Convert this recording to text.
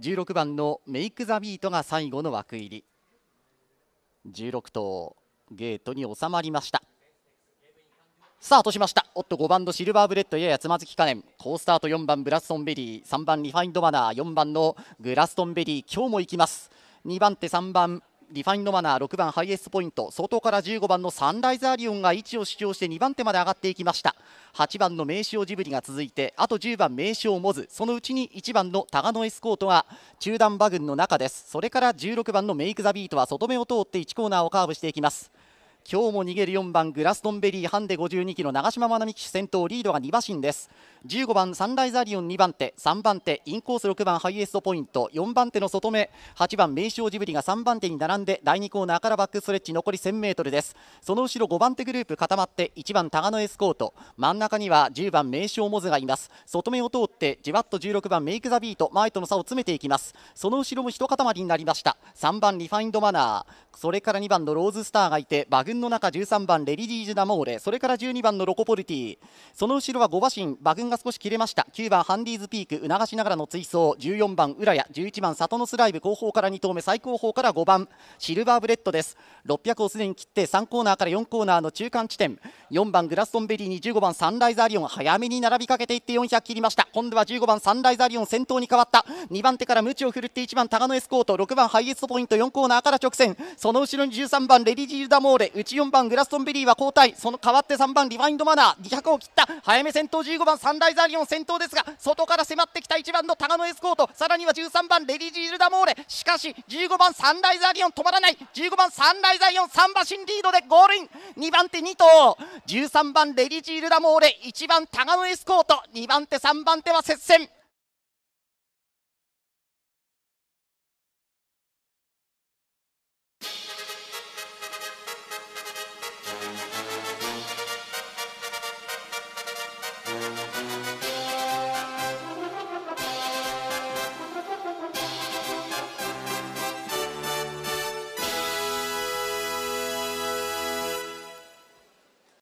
16番のメイク・ザ・ビートが最後の枠入り16頭ゲートに収まりましたスタートしましたおっと5番のシルバーブレッドややつまずきねん好スタート4番ブラストンベリー3番リファインドマナー4番のグラストンベリー今日も行きます2番手3番リファインドマナー6番ハイエストポイント外から15番のサンライズアリオンが位置を主張して2番手まで上がっていきました8番の名称ジブリが続いてあと10番名称モズそのうちに1番のタガノエスコートが中段馬群の中ですそれから16番のメイク・ザ・ビートは外目を通って1コーナーをカーブしていきます今日も逃げる4番グラストンベリーハンデ52キロ長嶋愛美騎手先頭リードが2馬身です15番サンライザリオン2番手3番手インコース6番ハイエストポイント4番手の外目8番名勝ジブリが3番手に並んで第2コーナーからバックストレッチ残り 1000m ですその後ろ5番手グループ固まって1番タガノエスコート真ん中には10番名勝モズがいます外目を通ってじわっと16番メイクザビート前との差を詰めていきますその後ろも一塊になりました3番リファインドマナーそれから2番のローズスターがいて馬群の中13番レリディージュ・ダモーレそれから12番のロコポルティその後ろは5馬身馬群が少し切れました9番ハンディーズピーク促しながらの追走14番浦谷11番里野スライブ後方から2投目最後方から5番シルバーブレッドです600をすでに切って3コーナーから4コーナーの中間地点4番グラストンベリーに15番サンライザアリオン早めに並びかけていって400切りました今度は15番サンライザアリオン先頭に変わった2番手からムチを振るって1番タガノエスコート6番ハイエストポイント4コーナーから直線そその後ろに13番レディジールダモーレ内4番グラストンベリーは交代その代わって3番リワインドマナー200を切った早め先頭15番サンライザーリオン先頭ですが外から迫ってきた1番のタガノエスコートさらには13番レディジールダモーレしかし15番サンライザーリオン止まらない15番サンライザーリオン3馬身リードでゴールイン2番手2頭13番レディジールダモーレ1番タガノエスコート2番手3番手は接戦